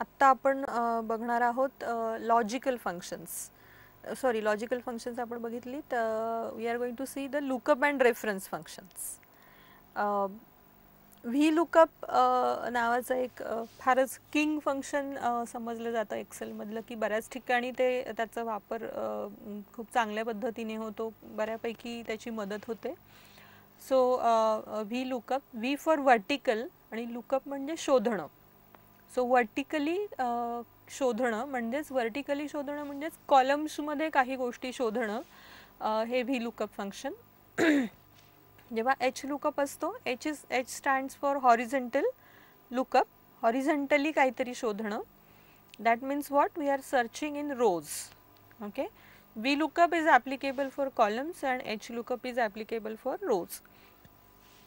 आत्ता आपण बघणार आहोत logical functions sorry logical functions आपण बघितली तर we are going to see the lookup and reference functions V lookup नावाचं एक फारच किंग फंक्शन समजलं जातं एक्सेलमधलं की बऱ्याच ठिकाणी ते त्याचा वापर खूप चांगल्या पद्धतीने होतो बऱ्यापैकी त्याची मदत होते so V lookup V for vertical आणि लुकअप म्हणजे शोधणं सो वर्टिकली uh, शोधणं म्हणजेच वर्टिकली शोधणं म्हणजेच कॉलम्समध्ये काही गोष्टी शोधणं uh, हे व्ही लुकअप फंक्शन जेव्हा एच लुकअप असतो H is H stands for horizontal lookup horizontally काहीतरी शोधणं that means what we are searching in rows okay V lookup is applicable for columns and H lookup is applicable for rows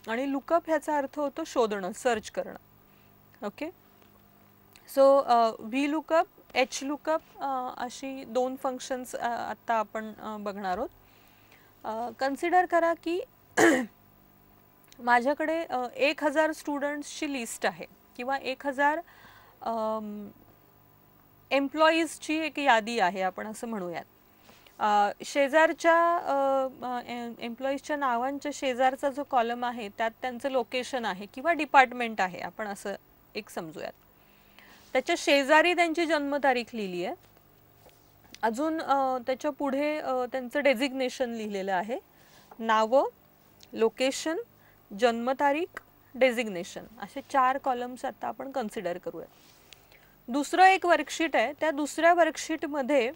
आणि lookup ह्याचा अर्थ होतो शोधणं search करणं okay so V lookup H lookup अशी दोन फंक्शन्स आत्ता आपण बघणार आहोत कन्सिडर करा की माझ्याकडे एक हजार स्टुडंट्सची लिस्ट आहे किंवा एक हजार एम्प्लॉईजची एक यादी आहे आपण असं म्हणूयात शेजारच्या एम्प्लॉईजच्या नावांच्या शेजारचा जो कॉलम आहे त्यात त्यांचं लोकेशन आहे किंवा डिपार्टमेंट आहे आपण असं एक समजूयात त्याच्या शेजारी त्यांची जन्मतारीख लिहिली आहे अजून त्याच्या पुढे त्यांचं डेझिग्नेशन लिहिलेलं आहे नावं लोकेशन जन्मतारीख डेझिग्नेशन असे चार कॉलम्स आता आपण कन्सिडर करूया दुसरं एक वर्कशीट आहे त्या दुसऱ्या वर्कशीटमध्ये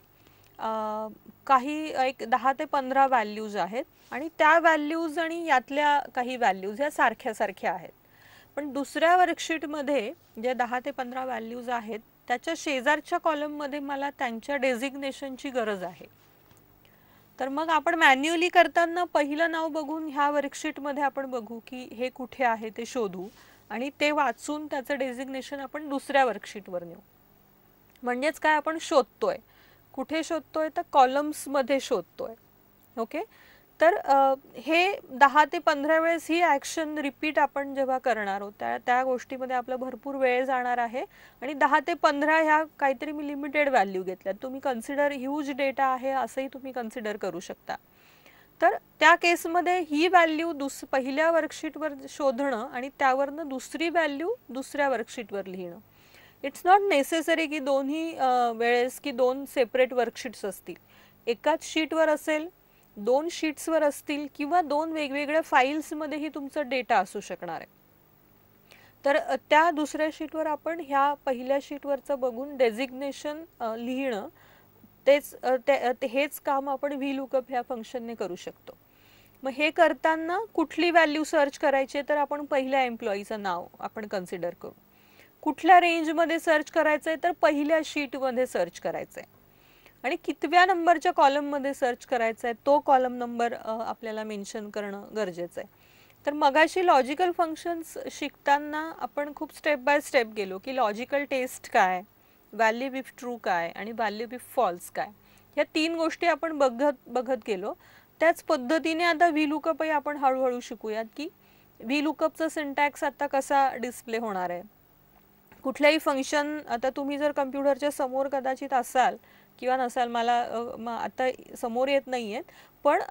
काही एक दहा ते पंधरा व्हॅल्यूज आहेत आणि त्या व्हॅल्यूज आणि यातल्या काही व्हॅल्यूज ह्या सारख्या सारख्या आहेत पण दुसऱ्या वर्कशीटमध्ये ज्या दहा ते पंधरा व्हॅल्यूज आहेत त्याच्या शेजारच्या कॉलममध्ये मला त्यांच्या डेझिग्नेशनची गरज आहे तर मग आपण मॅन्युअली करताना पहिलं नाव बघून ह्या वर्कशीटमध्ये आपण बघू की हे कुठे आहे ते शोधू आणि ते वाचून त्याचं डेझिग्नेशन आपण दुसऱ्या वर्कशीटवर नेऊ म्हणजेच काय आपण शोधतोय कुठे शोधतोय तर कॉलम्समध्ये शोधतोय ओके तर हे दहा ते पंधरा वेळेस ही ॲक्शन रिपीट आपण जेव्हा करणार आहोत त्या त्या गोष्टीमध्ये आपला भरपूर वेळ जाणार आहे आणि दहा ते पंधरा ह्या काहीतरी मी लिमिटेड व्हॅल्यू घेतल्या तुम्ही कन्सिडर ह्यूज डेटा आहे असंही तुम्ही कन्सिडर करू शकता तर त्या केसमध्ये ही व्हॅल्यू दुस पहिल्या वर्कशीटवर शोधणं आणि त्यावरनं दुसरी व्हॅल्यू दुसऱ्या वर्कशीटवर लिहिणं इट्स नॉट नेसेसरी की दोन्ही वेळेस की दोन सेपरेट वर्कशीट्स असतील एकाच शीटवर असेल दोन शीट्सवर असतील किंवा दोन वेगवेगळ्या फाईल्समध्येही तुमचा डेटा असू शकणार आहे तर त्या दुसऱ्या शीटवर आपण ह्या पहिल्या शीटवरचं बघून डेझिग्नेशन लिहिणं तेच हेच काम आपण व्ही लुकअप ह्या फंक्शनने करू शकतो मग हे करताना कुठली व्हॅल्यू सर्च करायची तर आपण पहिल्या एम्प्लॉईचं नाव आपण कन्सिडर करू कुठल्या रेंज मध्ये सर्च करायचंय तर पहिल्या शीट मध्ये सर्च करायचंय आहे आणि कितव्या नंबरच्या कॉलम मध्ये सर्च करायचा आहे तो कॉलम नंबर आपल्याला मेन्शन करणं गरजेचं आहे तर मगाशी लॉजिकल फंक्शन्स शिकताना आपण खूप स्टेप बाय स्टेप गेलो की लॉजिकल टेस्ट काय व्हॅल्यू बिफ ट्रू काय आणि व्हॅल्यू बिफ फॉल्स काय ह्या तीन गोष्टी आपण बघत बघत गेलो त्याच पद्धतीने आता व्ही लुकअपही आपण हळूहळू शिकूयात की व्ही लुकअपचा सिंटॅक्स आता कसा डिस्प्ले होणार आहे कुठल्याही फंक्शन आता तुम्ही जर कम्प्युटरच्या समोर कदाचित असाल किंवा नसाल मला आता समोर येत नाही आहेत पण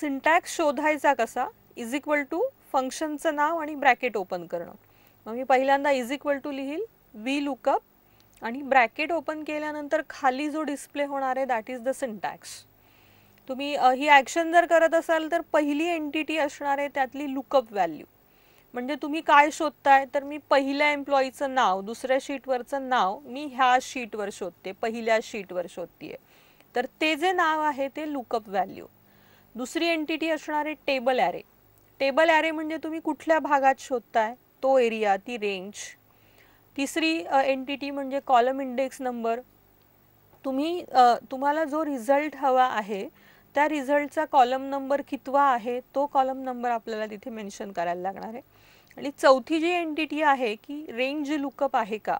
सिंटॅक्स शोधायचा कसा इज इक्वल टू फंक्शनचं नाव आणि ब्रॅकेट ओपन करणं मग मी पहिल्यांदा इज इक्वल टू लिहील वी लुकअप आणि ब्रॅकेट ओपन केल्यानंतर खाली जो डिस्प्ले होणार आहे दॅट इज द सिंटॅक्स तुम्ही ही ॲक्शन जर करत असाल तर पहिली एंटिटी असणार आहे त्यातली लुकअप व्हॅल्यू म्हणजे तुम्ही काय शोधताय तर मी पहिल्या एम्प्लॉईचं नाव दुसऱ्या शीटवरचं नाव मी ह्या शीटवर शोधते पहिल्या शीटवर शोधते तर ते जे नाव आहे ते लुकअप व्हॅल्यू दुसरी एंटिटी असणारे टेबल ॲरे टेबल ॲरे म्हणजे तुम्ही कुठल्या भागात शोधताय तो एरिया ती रेंज तिसरी एंटिटी म्हणजे कॉलम इंडेक्स नंबर तुम्ही तुम्हाला जो रिझल्ट हवा आहे त्या रिझल्टचा कॉलम नंबर कितवा आहे तो कॉलम नंबर आपल्याला तिथे मेन्शन करायला लागणार आहे आणि चौथी जी एंटिटी आहे की रेंज लुकअप आहे का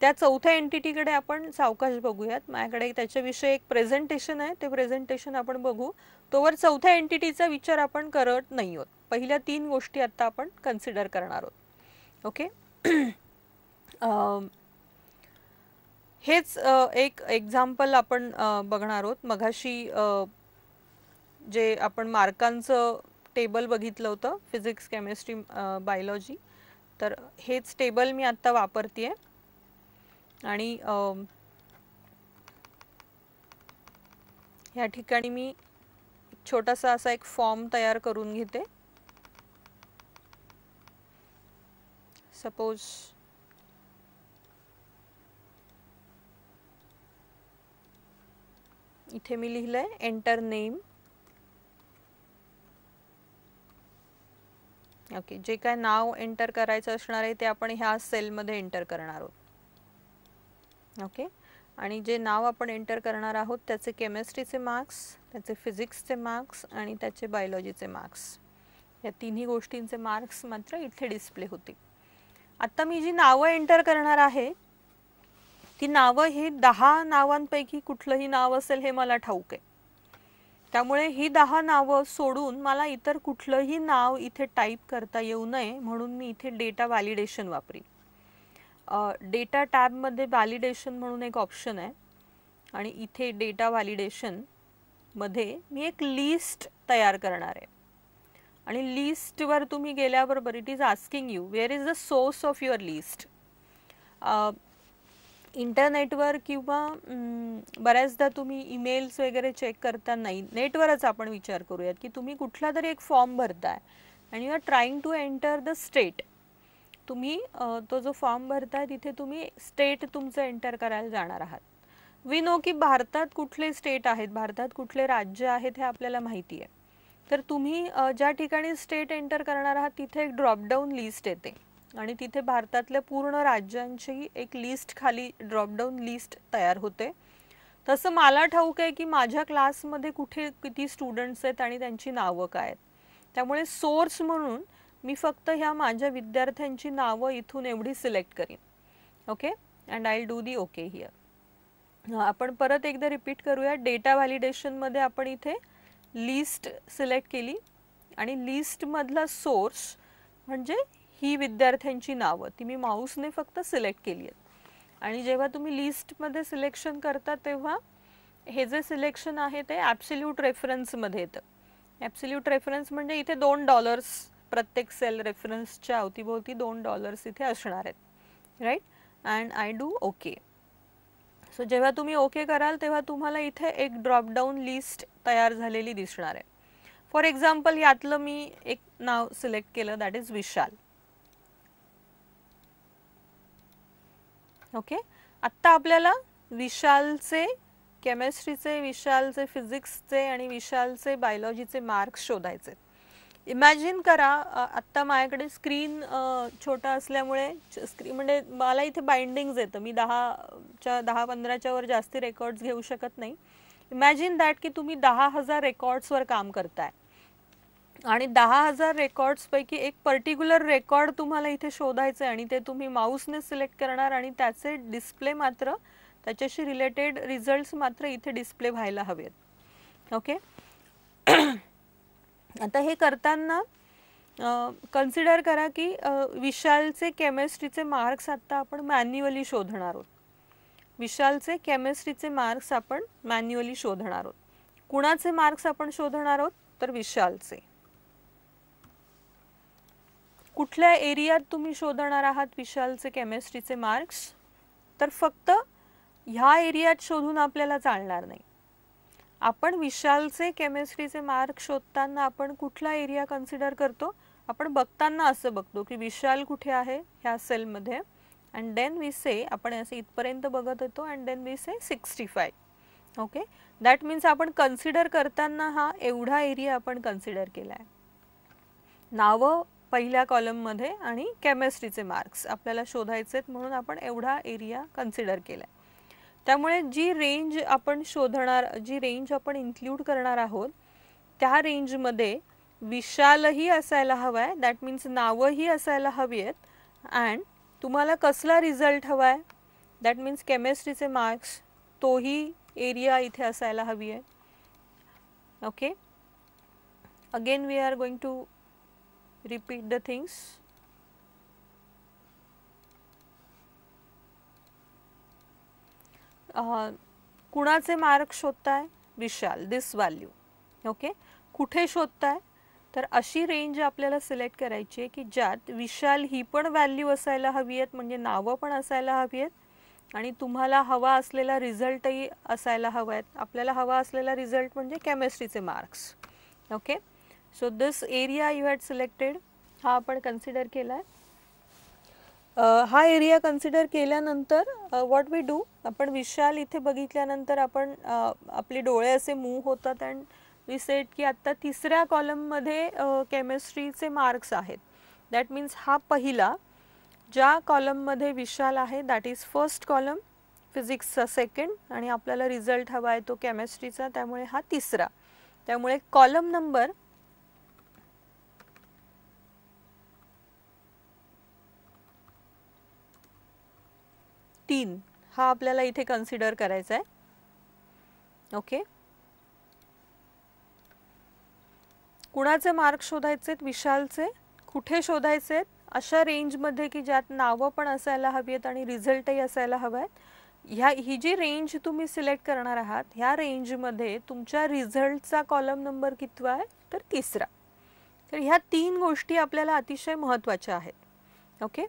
त्या चौथ्या एंटिटीकडे आपण सावकाश बघूयात माझ्याकडे त्याच्याविषयी एक प्रेझेंटेशन आहे ते प्रेझेंटेशन आपण बघू तोवर चौथ्या एंटिटीचा विचार आपण करत नाही आहोत पहिल्या तीन गोष्टी आत्ता आपण कन्सिडर करणार आहोत ओके हेच एक एक्झाम्पल आपण बघणार आहोत मघाशी जे आपण मार्कांचं टेबल बघितलं होतं फिजिक्स केमिस्ट्री बायोलॉजी तर हेच टेबल मी आत्ता वापरते आहे आणि ह्या ठिकाणी मी छोटासा असा एक फॉर्म तयार करून घेते सपोज इथे मी लिहिलं आहे एंटर नेम ओके जे काय नाव एंटर करायचं असणार आहे ते आपण ह्या सेलमध्ये एंटर करणार आहोत ओके आणि जे नाव आपण एंटर करणार आहोत त्याचे केमिस्ट्रीचे मार्क्स त्याचे फिजिक्सचे मार्क्स आणि त्याचे बायोलॉजीचे मार्क्स या तिन्ही गोष्टींचे मार्क्स मात्र इथे डिस्प्ले होते आत्ता मी जी नावं एंटर करणार आहे ती नावं हे दहा नावांपैकी कुठलंही नाव असेल हे मला ठाऊक आहे त्यामुळे ही दहा नावं सोडून मला इतर कुठलंही नाव इथे टाईप करता येऊ नये म्हणून मी इथे डेटा व्हॅलिडेशन वापरीन डेटा टॅबमध्ये व्हॅलिडेशन म्हणून एक ऑप्शन आहे आणि इथे डेटा व्हॅलिडेशनमध्ये मी एक लिस्ट तयार करणार आहे आणि लिस्टवर तुम्ही गेल्याबरोबर it is asking you where is the source of your list इंटरनेटवर किंवा बऱ्याचदा तुम्ही ईमेल्स वगैरे चेक करता नाही नेटवरच आपण विचार करूयात की तुम्ही कुठला तरी एक फॉर्म भरताय आणि you are trying to enter the state तुम्ही तो जो फॉर्म भरताय तिथे तुम्ही स्टेट तुमचं एंटर करायला जाणार आहात वी नो की भारतात कुठले स्टेट आहेत भारतात कुठले राज्य आहेत हे आपल्याला माहिती आहे तर तुम्ही ज्या ठिकाणी स्टेट एंटर करणार आहात तिथे एक ड्रॉपडाऊन लिस्ट येते आणि तिथे भारतातल्या पूर्ण राज्यांची एक लिस्ट खाली ड्रॉपडाऊन लिस्ट तयार होते तसं मला ठाऊक आहे की माझ्या क्लासमध्ये कुठे किती स्टुडंट्स आहेत आणि त्यांची नावं काय आहेत त्यामुळे सोर्स म्हणून मी फक्त ह्या माझ्या विद्यार्थ्यांची नावं इथून एवढी सिलेक्ट करीन okay and I do the okay here आपण परत एकदा रिपीट करूया डेटा व्हॅलिडेशनमध्ये आपण इथे लिस्ट सिलेक्ट केली आणि लिस्टमधला सोर्स म्हणजे ही विद्यार्थ्यांची नावं ती मी माऊसने फक्त सिलेक्ट केली आहेत आणि जेव्हा तुम्ही लिस्टमध्ये सिलेक्शन करता तेव्हा हे जे सिलेक्शन आहे ते ॲप्सिल्यूट रेफरन्समध्ये येतं ॲप्सिल्यूट रेफरन्स म्हणजे इथे दोन डॉलर्स प्रत्येक सेल रेफरन्सच्या अवतीभोवती दोन डॉलर्स इथे असणार आहेत right and I do okay so जेव्हा तुम्ही ओके कराल तेव्हा तुम्हाला इथे एक ड्रॉपडाऊन लिस्ट तयार झालेली दिसणार आहे फॉर एक्झाम्पल यातलं मी एक नाव सिलेक्ट केलं दॅट इज विशाल ओके आत्ता आपल्याला विशालचे केमिस्ट्रीचे विशालचे फिजिक्सचे आणि विशालचे बायोलॉजीचे मार्क्स शोधायचे इमॅजिन करा आत्ता माझ्याकडे स्क्रीन छोटा असल्यामुळे स्क्रीन म्हणजे मला इथे बाइंडिंग्ज येतं मी दहाच्या दहा पंधराच्यावर वर जास्ती रेकॉर्ड्स घेऊ शकत नाही इमॅजिन दॅट की तुम्ही दहा हजार रेकॉर्ड्सवर काम करताय आणि दहा हजार रेकॉर्ड्सपैकी एक पर्टिक्युलर रेकॉर्ड तुम्हाला इथे शोधायचं आहे आणि ते तुम्ही माउसने सिलेक्ट करणार आणि त्याचे डिस्प्ले मात्र त्याच्याशी रिलेटेड रिझल्ट्स मात्र इथे डिस्प्ले व्हायला हवेत ओके आता हे करताना कन्सिडर करा की विशालचे केमिस्ट्रीचे मार्क्स आता आपण मॅन्युअली शोधणार आहोत विशालचे केमिस्ट्रीचे मार्क्स आपण मॅन्युअली शोधणार आहोत कुणाचे मार्क्स आपण शोधणार आहोत तर विशालचे कुठल्या एरियात तुम्ही शोधणार आहात विशालचे केमिस्ट्रीचे मार्क्स तर फक्त ह्या एरियात शोधून आपल्याला चालणार नाही आपण विशालचे केमिस्ट्रीचे मार्क शोधताना आपण कुठला एरिया कन्सिडर करतो आपण बघताना असं बघतो की विशाल कुठे आहे ह्या सेलमध्ये अँड देन वी से आपण असं इथपर्यंत बघत होतो and then we say sixty five okay that means आपण कन्सिडर करताना हा एवढा एरिया आपण कन्सिडर केला आहे नावं पहिल्या कॉलममध्ये आणि केमिस्ट्रीचे मार्क्स आपल्याला शोधायचे आहेत म्हणून आपण एवढा एरिया कन्सिडर केला त्यामुळे जी रेंज आपण शोधणार जी रेंज आपण इन्क्ल्यूड करणार आहोत त्या रेंजमध्ये विशालही असायला हवा आहे दॅट मीन्स नावंही असायला हवी आहेत अँड तुम्हाला कसला रिझल्ट हवा आहे दॅट मीन्स केमिस्ट्रीचे मार्क्स तोही एरिया इथे असायला हवी आहे okay again we are going to repeat the things. कुणाचे मार्क शोधताय विशाल दिस व्हॅल्यू ओके कुठे शोधताय तर अशी रेंज आपल्याला सिलेक्ट करायची आहे की ज्यात विशाल ही पण व्हॅल्यू असायला हवी आहेत म्हणजे नावं पण असायला हवी आहेत आणि तुम्हाला हवा असलेला रिझल्टही असायला हवा आहेत आपल्याला हवा असलेला रिझल्ट म्हणजे केमिस्ट्रीचे marks okay so this area you had selected हा आपण कन्सिडर केला आहे हा एरिया कन्सिडर केल्यानंतर व्हॉट वी डू आपण विशाल इथे बघितल्यानंतर आपण आपले डोळे असे मूव होतात अँड वी सेट की आत्ता तिसऱ्या कॉलममध्ये केमिस्ट्रीचे मार्क्स आहेत दॅट मीन्स हा पहिला ज्या कॉलममध्ये विशाल आहे दॅट इज फर्स्ट कॉलम फिजिक्सचा सेकंड आणि आपल्याला रिझल्ट हवा आहे तो केमिस्ट्रीचा त्यामुळे हा तिसरा त्यामुळे कॉलम नंबर तीन हा आपल्याला इथे कन्सिडर करायचा आहे ओके कुणाचे मार्क शोधायचे विशालचे कुठे शोधायचे अशा रेंजमध्ये की ज्यात नावं पण असायला हवी आहेत आणि रिझल्टही असायला हवा आहेत ह्या ही जी रेंज तुम्ही सिलेक्ट करणार आहात ह्या रेंजमध्ये तुमच्या रिझल्टचा कॉलम नंबर कितवा आहे तर तिसरा तर ह्या तीन गोष्टी आपल्याला अतिशय महत्त्वाच्या आहेत ओके